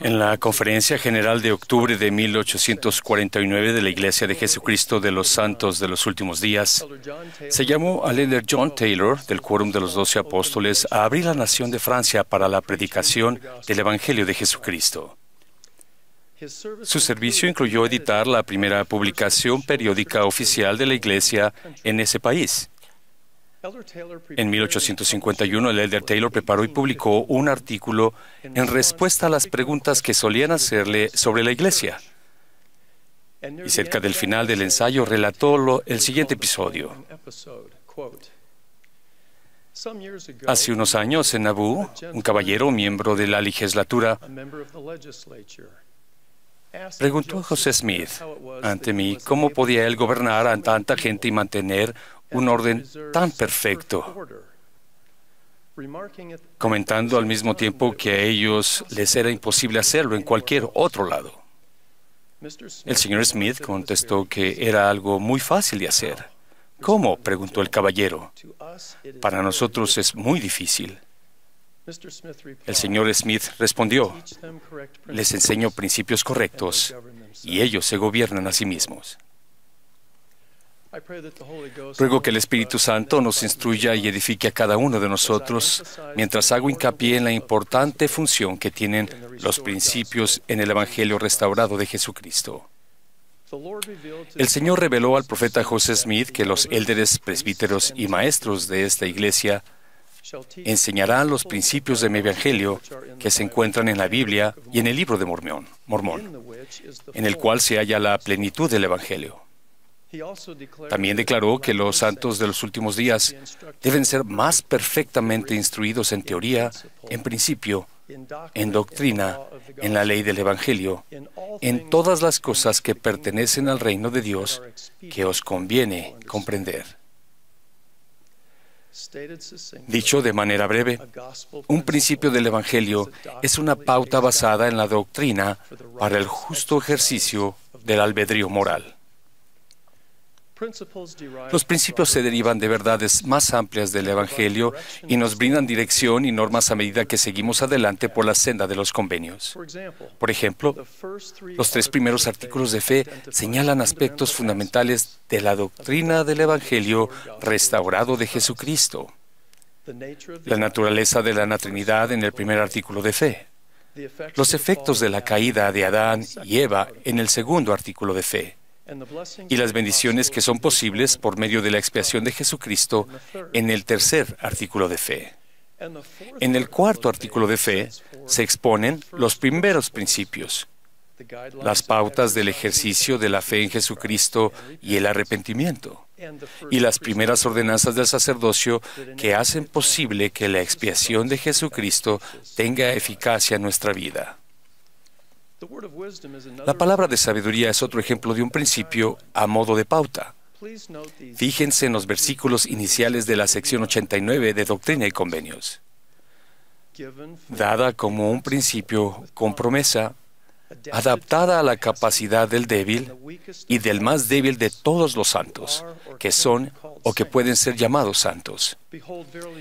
En la Conferencia General de octubre de 1849 de la Iglesia de Jesucristo de los Santos de los Últimos Días, se llamó al líder John Taylor, del Quórum de los Doce Apóstoles, a abrir la nación de Francia para la predicación del Evangelio de Jesucristo. Su servicio incluyó editar la primera publicación periódica oficial de la Iglesia en ese país. En 1851, el Elder Taylor preparó y publicó un artículo en respuesta a las preguntas que solían hacerle sobre la iglesia. Y cerca del final del ensayo relató el siguiente episodio. Hace unos años en Nabú, un caballero miembro de la legislatura preguntó a José Smith ante mí cómo podía él gobernar a tanta gente y mantener un orden tan perfecto, comentando al mismo tiempo que a ellos les era imposible hacerlo en cualquier otro lado. El señor Smith contestó que era algo muy fácil de hacer. ¿Cómo? preguntó el caballero. Para nosotros es muy difícil. El señor Smith respondió, les enseño principios correctos y ellos se gobiernan a sí mismos. Ruego que el Espíritu Santo nos instruya y edifique a cada uno de nosotros mientras hago hincapié en la importante función que tienen los principios en el Evangelio restaurado de Jesucristo. El Señor reveló al profeta José Smith que los élderes, presbíteros y maestros de esta iglesia enseñarán los principios de mi Evangelio que se encuentran en la Biblia y en el libro de Mormón, Mormón en el cual se halla la plenitud del Evangelio. También declaró que los santos de los últimos días deben ser más perfectamente instruidos en teoría, en principio, en doctrina, en la ley del Evangelio, en todas las cosas que pertenecen al reino de Dios que os conviene comprender. Dicho de manera breve, un principio del Evangelio es una pauta basada en la doctrina para el justo ejercicio del albedrío moral. Los principios se derivan de verdades más amplias del Evangelio y nos brindan dirección y normas a medida que seguimos adelante por la senda de los convenios. Por ejemplo, los tres primeros artículos de fe señalan aspectos fundamentales de la doctrina del Evangelio restaurado de Jesucristo. La naturaleza de la Trinidad en el primer artículo de fe. Los efectos de la caída de Adán y Eva en el segundo artículo de fe y las bendiciones que son posibles por medio de la expiación de Jesucristo en el tercer artículo de fe. En el cuarto artículo de fe se exponen los primeros principios, las pautas del ejercicio de la fe en Jesucristo y el arrepentimiento, y las primeras ordenanzas del sacerdocio que hacen posible que la expiación de Jesucristo tenga eficacia en nuestra vida. La palabra de sabiduría es otro ejemplo de un principio a modo de pauta. Fíjense en los versículos iniciales de la sección 89 de Doctrina y Convenios. Dada como un principio con promesa, adaptada a la capacidad del débil y del más débil de todos los santos, que son o que pueden ser llamados santos.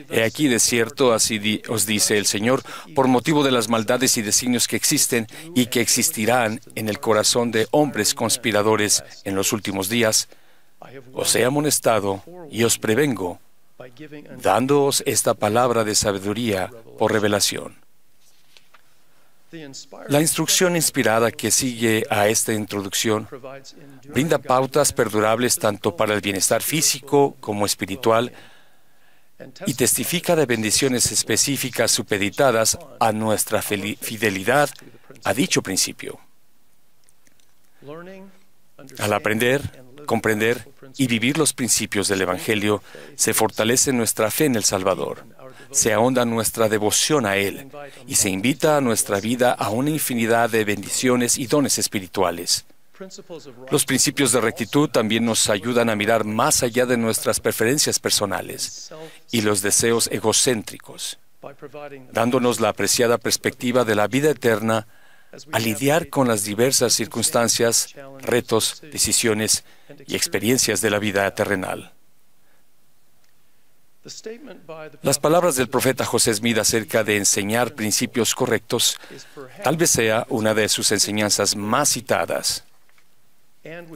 He aquí, de cierto, así os dice el Señor, por motivo de las maldades y designios que existen y que existirán en el corazón de hombres conspiradores en los últimos días, os he amonestado y os prevengo, dándoos esta palabra de sabiduría por revelación la instrucción inspirada que sigue a esta introducción brinda pautas perdurables tanto para el bienestar físico como espiritual y testifica de bendiciones específicas supeditadas a nuestra fidelidad a dicho principio. Al aprender, Comprender y vivir los principios del Evangelio se fortalece nuestra fe en el Salvador, se ahonda nuestra devoción a Él y se invita a nuestra vida a una infinidad de bendiciones y dones espirituales. Los principios de rectitud también nos ayudan a mirar más allá de nuestras preferencias personales y los deseos egocéntricos, dándonos la apreciada perspectiva de la vida eterna a lidiar con las diversas circunstancias, retos, decisiones y experiencias de la vida terrenal. Las palabras del profeta José Smith acerca de enseñar principios correctos tal vez sea una de sus enseñanzas más citadas.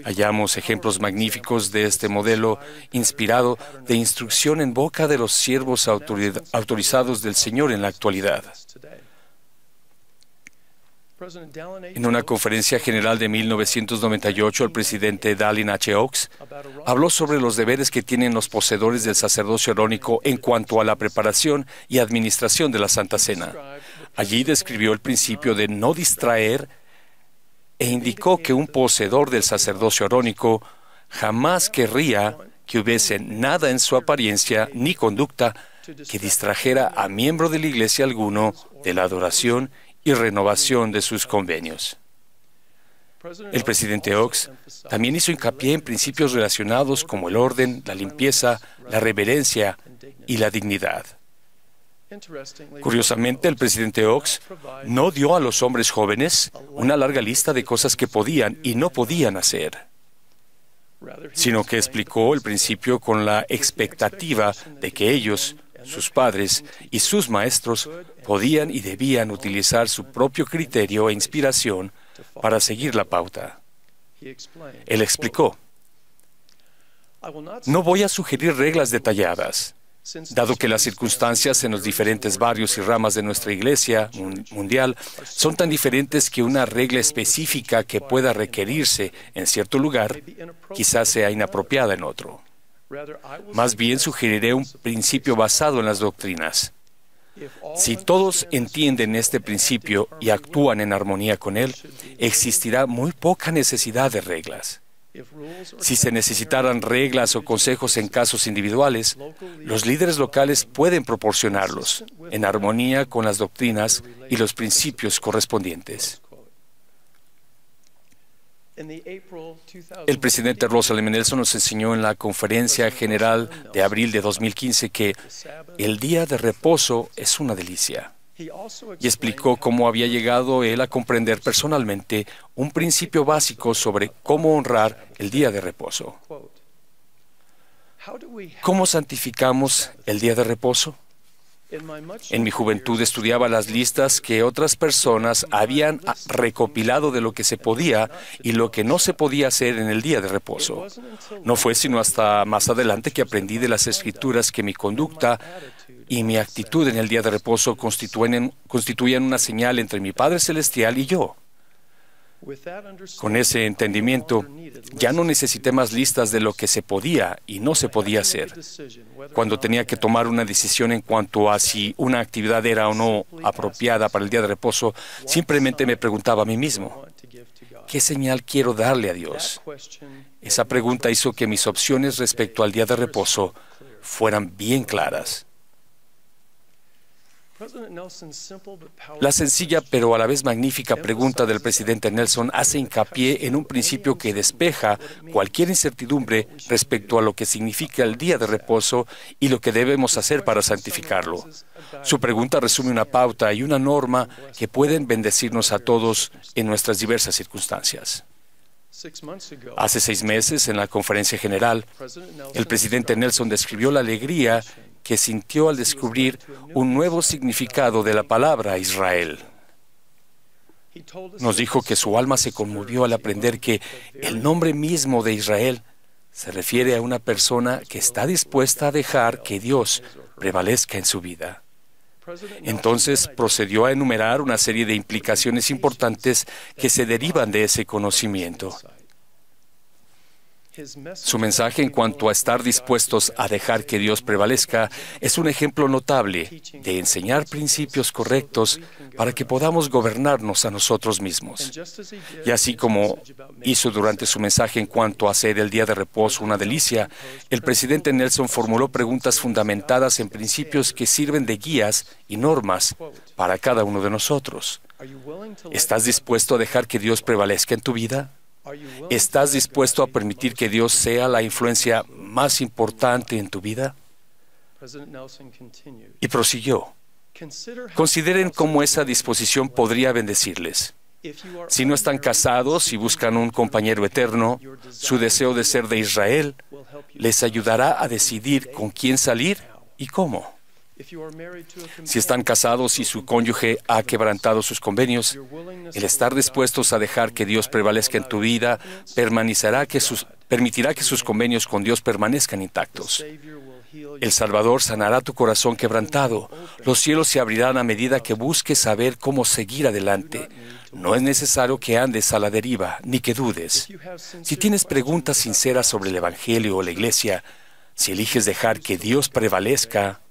Hallamos ejemplos magníficos de este modelo inspirado de instrucción en boca de los siervos autorizados del Señor en la actualidad. En una conferencia general de 1998, el presidente Dallin H. Oaks habló sobre los deberes que tienen los poseedores del sacerdocio arónico en cuanto a la preparación y administración de la Santa Cena. Allí describió el principio de no distraer e indicó que un poseedor del sacerdocio arónico jamás querría que hubiese nada en su apariencia ni conducta que distrajera a miembro de la iglesia alguno de la adoración y renovación de sus convenios. El presidente Ox también hizo hincapié en principios relacionados como el orden, la limpieza, la reverencia y la dignidad. Curiosamente, el presidente Ox no dio a los hombres jóvenes una larga lista de cosas que podían y no podían hacer, sino que explicó el principio con la expectativa de que ellos sus padres y sus maestros podían y debían utilizar su propio criterio e inspiración para seguir la pauta. Él explicó, no voy a sugerir reglas detalladas, dado que las circunstancias en los diferentes barrios y ramas de nuestra iglesia mundial son tan diferentes que una regla específica que pueda requerirse en cierto lugar quizás sea inapropiada en otro. Más bien sugeriré un principio basado en las doctrinas. Si todos entienden este principio y actúan en armonía con él, existirá muy poca necesidad de reglas. Si se necesitaran reglas o consejos en casos individuales, los líderes locales pueden proporcionarlos en armonía con las doctrinas y los principios correspondientes. El presidente Russell M. Nelson nos enseñó en la conferencia general de abril de 2015 que el día de reposo es una delicia. Y explicó cómo había llegado él a comprender personalmente un principio básico sobre cómo honrar el día de reposo. ¿Cómo santificamos el día de reposo? En mi juventud estudiaba las listas que otras personas habían recopilado de lo que se podía y lo que no se podía hacer en el día de reposo. No fue sino hasta más adelante que aprendí de las escrituras que mi conducta y mi actitud en el día de reposo constituyen, una señal entre mi Padre Celestial y yo. Con ese entendimiento, ya no necesité más listas de lo que se podía y no se podía hacer. Cuando tenía que tomar una decisión en cuanto a si una actividad era o no apropiada para el día de reposo, simplemente me preguntaba a mí mismo, ¿qué señal quiero darle a Dios? Esa pregunta hizo que mis opciones respecto al día de reposo fueran bien claras. La sencilla pero a la vez magnífica pregunta del presidente Nelson hace hincapié en un principio que despeja cualquier incertidumbre respecto a lo que significa el día de reposo y lo que debemos hacer para santificarlo. Su pregunta resume una pauta y una norma que pueden bendecirnos a todos en nuestras diversas circunstancias. Hace seis meses, en la conferencia general, el presidente Nelson describió la alegría que sintió al descubrir un nuevo significado de la palabra Israel. Nos dijo que su alma se conmovió al aprender que el nombre mismo de Israel se refiere a una persona que está dispuesta a dejar que Dios prevalezca en su vida. Entonces procedió a enumerar una serie de implicaciones importantes que se derivan de ese conocimiento. Su mensaje en cuanto a estar dispuestos a dejar que Dios prevalezca es un ejemplo notable de enseñar principios correctos para que podamos gobernarnos a nosotros mismos. Y así como hizo durante su mensaje en cuanto a hacer el día de reposo una delicia, el presidente Nelson formuló preguntas fundamentadas en principios que sirven de guías y normas para cada uno de nosotros. ¿Estás dispuesto a dejar que Dios prevalezca en tu vida? ¿Estás dispuesto a permitir que Dios sea la influencia más importante en tu vida? Y prosiguió. Consideren cómo esa disposición podría bendecirles. Si no están casados y buscan un compañero eterno, su deseo de ser de Israel les ayudará a decidir con quién salir y cómo. Si están casados y su cónyuge ha quebrantado sus convenios, el estar dispuestos a dejar que Dios prevalezca en tu vida que sus, permitirá que sus convenios con Dios permanezcan intactos. El Salvador sanará tu corazón quebrantado. Los cielos se abrirán a medida que busques saber cómo seguir adelante. No es necesario que andes a la deriva, ni que dudes. Si tienes preguntas sinceras sobre el Evangelio o la Iglesia, si eliges dejar que Dios prevalezca,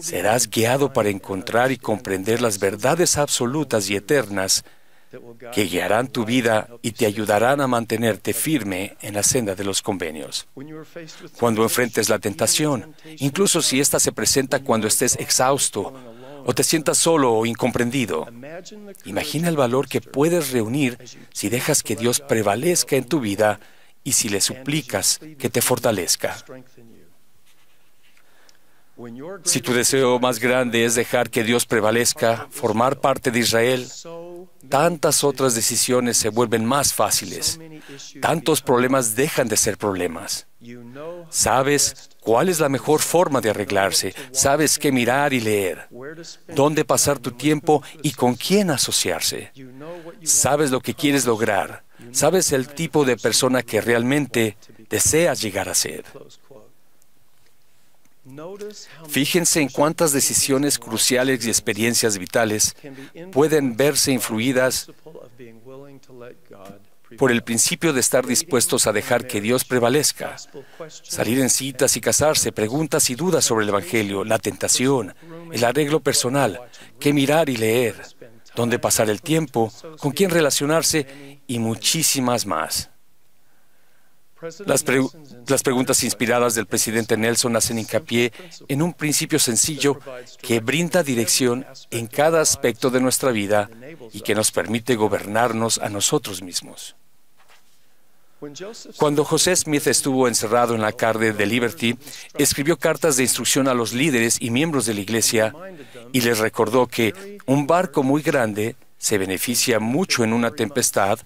Serás guiado para encontrar y comprender las verdades absolutas y eternas que guiarán tu vida y te ayudarán a mantenerte firme en la senda de los convenios. Cuando enfrentes la tentación, incluso si ésta se presenta cuando estés exhausto o te sientas solo o incomprendido, imagina el valor que puedes reunir si dejas que Dios prevalezca en tu vida y si le suplicas que te fortalezca. Si tu deseo más grande es dejar que Dios prevalezca, formar parte de Israel, tantas otras decisiones se vuelven más fáciles. Tantos problemas dejan de ser problemas. Sabes cuál es la mejor forma de arreglarse, sabes qué mirar y leer, dónde pasar tu tiempo y con quién asociarse. Sabes lo que quieres lograr, sabes el tipo de persona que realmente deseas llegar a ser. Fíjense en cuántas decisiones cruciales y experiencias vitales pueden verse influidas por el principio de estar dispuestos a dejar que Dios prevalezca, salir en citas y casarse, preguntas y dudas sobre el Evangelio, la tentación, el arreglo personal, qué mirar y leer, dónde pasar el tiempo, con quién relacionarse y muchísimas más. Las, preguntas inspiradas del presidente Nelson hacen hincapié en un principio sencillo que brinda dirección en cada aspecto de nuestra vida y que nos permite gobernarnos a nosotros mismos. Cuando José Smith estuvo encerrado en la cárcel de Liberty, escribió cartas de instrucción a los líderes y miembros de la iglesia y les recordó que un barco muy grande se beneficia mucho en una tempestad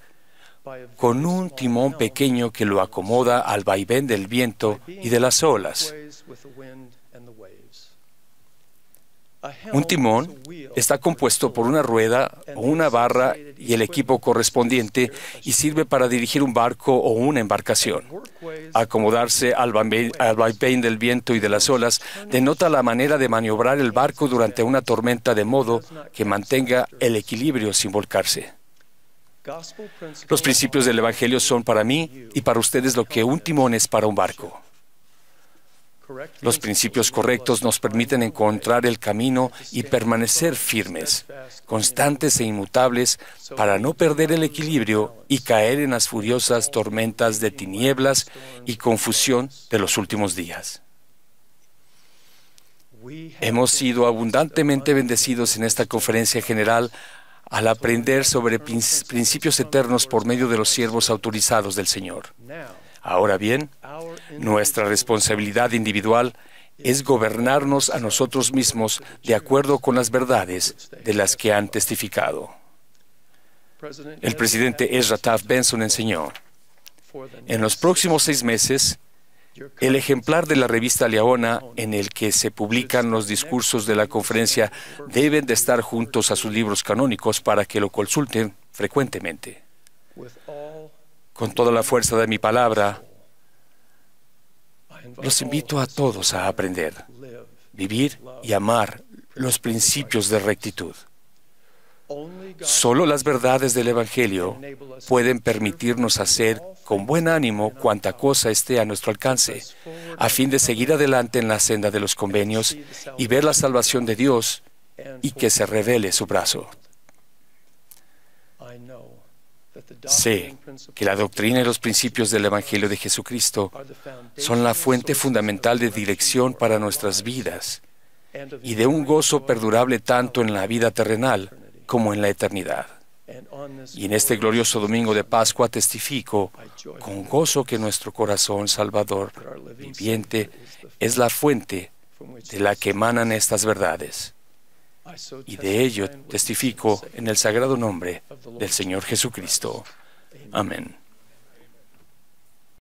con un timón pequeño que lo acomoda al vaivén del viento y de las olas. Un timón está compuesto por una rueda o una barra y el equipo correspondiente y sirve para dirigir un barco o una embarcación. Acomodarse al vaivén del viento y de las olas denota la manera de maniobrar el barco durante una tormenta de modo que mantenga el equilibrio sin volcarse. Los principios del Evangelio son para mí y para ustedes lo que un timón es para un barco. Los principios correctos nos permiten encontrar el camino y permanecer firmes, constantes e inmutables para no perder el equilibrio y caer en las furiosas tormentas de tinieblas y confusión de los últimos días. Hemos sido abundantemente bendecidos en esta conferencia general al aprender sobre principios eternos por medio de los siervos autorizados del Señor. Ahora bien, nuestra responsabilidad individual es gobernarnos a nosotros mismos de acuerdo con las verdades de las que han testificado. El presidente Ezra Taft Benson enseñó, en los próximos seis meses, el ejemplar de la revista Leona en el que se publican los discursos de la conferencia deben de estar juntos a sus libros canónicos para que lo consulten frecuentemente. Con toda la fuerza de mi palabra, los invito a todos a aprender, vivir y amar los principios de rectitud. Solo las verdades del Evangelio pueden permitirnos hacer con buen ánimo cuanta cosa esté a nuestro alcance, a fin de seguir adelante en la senda de los convenios y ver la salvación de Dios y que se revele su brazo. Sé que la doctrina y los principios del Evangelio de Jesucristo son la fuente fundamental de dirección para nuestras vidas y de un gozo perdurable tanto en la vida terrenal como en la eternidad. Y en este glorioso domingo de Pascua testifico con gozo que nuestro corazón salvador viviente es la fuente de la que emanan estas verdades. Y de ello testifico en el sagrado nombre del Señor Jesucristo. Amén.